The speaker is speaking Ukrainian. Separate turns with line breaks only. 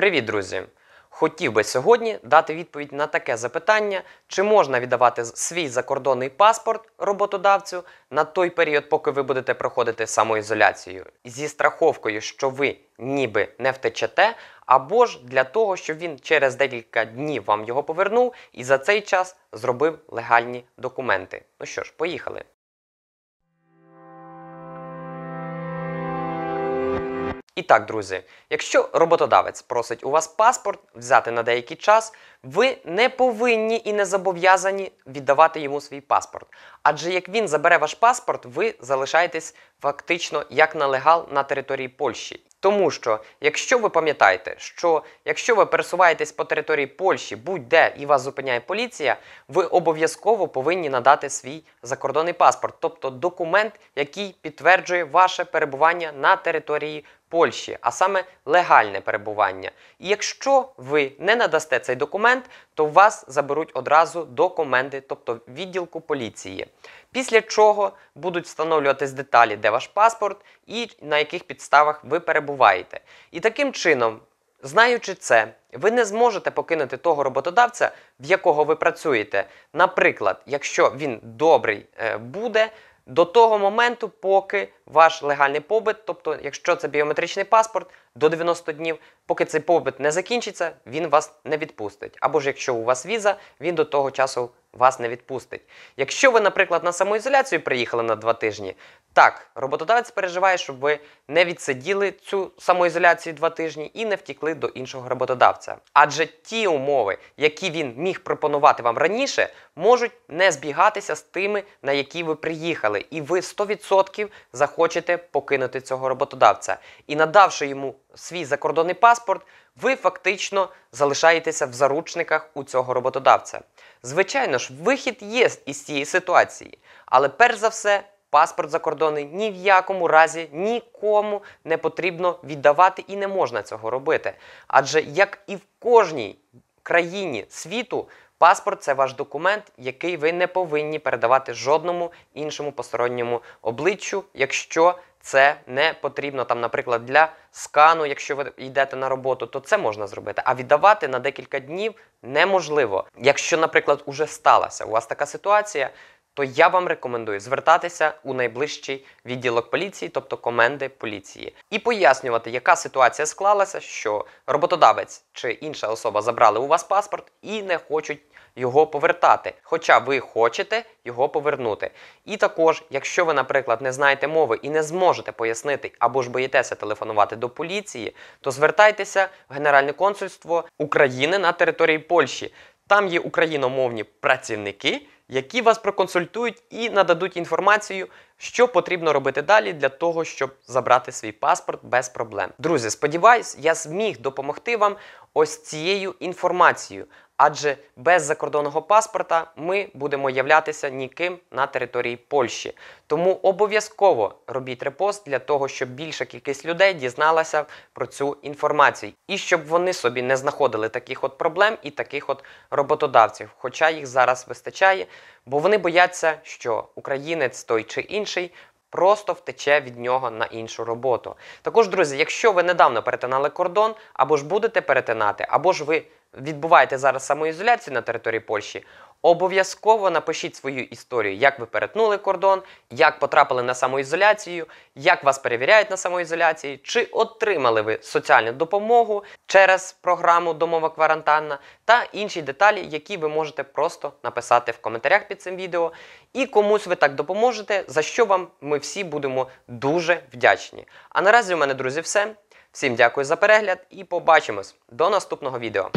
Привіт, друзі! Хотів би сьогодні дати відповідь на таке запитання, чи можна віддавати свій закордонний паспорт роботодавцю на той період, поки ви будете проходити самоізоляцію, зі страховкою, що ви ніби не втечете, або ж для того, щоб він через декілька днів вам його повернув і за цей час зробив легальні документи. Ну що ж, поїхали. І так, друзі, якщо роботодавець просить у вас паспорт взяти на деякий час, ви не повинні і не зобов'язані віддавати йому свій паспорт. Адже як він забере ваш паспорт, ви залишаєтесь фактично як на легал на території Польщі. Тому що, якщо ви пам'ятаєте, що якщо ви пересуваєтесь по території Польщі, будь-де і вас зупиняє поліція, ви обов'язково повинні надати свій закордонний паспорт, тобто документ, який підтверджує ваше перебування на території Польщі, а саме легальне перебування. І якщо ви не надасте цей документ, то вас заберуть одразу до коменди, тобто відділку поліції. Після чого будуть встановлюватись деталі, де ваш паспорт і на яких підставах ви перебуваєте. І таким чином, знаючи це, ви не зможете покинути того роботодавця, в якого ви працюєте. Наприклад, якщо він добрий е, буде до того моменту, поки ваш легальний побит, тобто, якщо це біометричний паспорт, до 90 днів, поки цей побит не закінчиться, він вас не відпустить. Або ж якщо у вас віза, він до того часу вас не відпустить. Якщо ви, наприклад, на самоізоляцію приїхали на два тижні, так, роботодавець переживає, щоб ви не відсиділи цю самоізоляцію два тижні і не втікли до іншого роботодавця. Адже ті умови, які він міг пропонувати вам раніше, можуть не збігатися з тими, на які ви приїхали, і ви 100% захочете покинути цього роботодавця. І надавши йому свій закордонний паспорт, ви фактично залишаєтеся в заручниках у цього роботодавця. Звичайно ж, вихід є із цієї ситуації, але перш за все. Паспорт закордонний ні в якому разі нікому не потрібно віддавати і не можна цього робити. Адже як і в кожній країні світу паспорт це ваш документ, який ви не повинні передавати жодному іншому посторонньому обличчю, якщо це не потрібно там, наприклад, для скану, якщо ви йдете на роботу, то це можна зробити. А віддавати на декілька днів неможливо. Якщо, наприклад, уже сталася у вас така ситуація, то я вам рекомендую звертатися у найближчий відділок поліції, тобто коменди поліції, і пояснювати, яка ситуація склалася, що роботодавець чи інша особа забрали у вас паспорт і не хочуть його повертати, хоча ви хочете його повернути. І також, якщо ви, наприклад, не знаєте мови і не зможете пояснити або ж боїтеся телефонувати до поліції, то звертайтеся в Генеральне консульство України на території Польщі. Там є україномовні працівники які вас проконсультують і нададуть інформацію, що потрібно робити далі для того, щоб забрати свій паспорт без проблем. Друзі, сподіваюсь, я зміг допомогти вам ось цією інформацією адже без закордонного паспорта ми будемо являтися ніким на території Польщі. Тому обов'язково робіть репост для того, щоб більша кількість людей дізналася про цю інформацію і щоб вони собі не знаходили таких от проблем і таких от роботодавців, хоча їх зараз вистачає, бо вони бояться, що українець той чи інший. Просто втече від нього на іншу роботу. Також, друзі, якщо ви недавно перетинали кордон, або ж будете перетинати, або ж ви відбуваєте зараз самоізоляцію на території Польщі, обов'язково напишіть свою історію, як ви перетнули кордон, як потрапили на самоізоляцію, як вас перевіряють на самоізоляції, чи отримали ви соціальну допомогу через програму Домова кварантанна та інші деталі, які ви можете просто написати в коментарях під цим відео. І комусь ви так допоможете, за що вам ми всі будемо дуже вдячні. А наразі у мене, друзі, все. Всім дякую за перегляд і побачимось до наступного відео.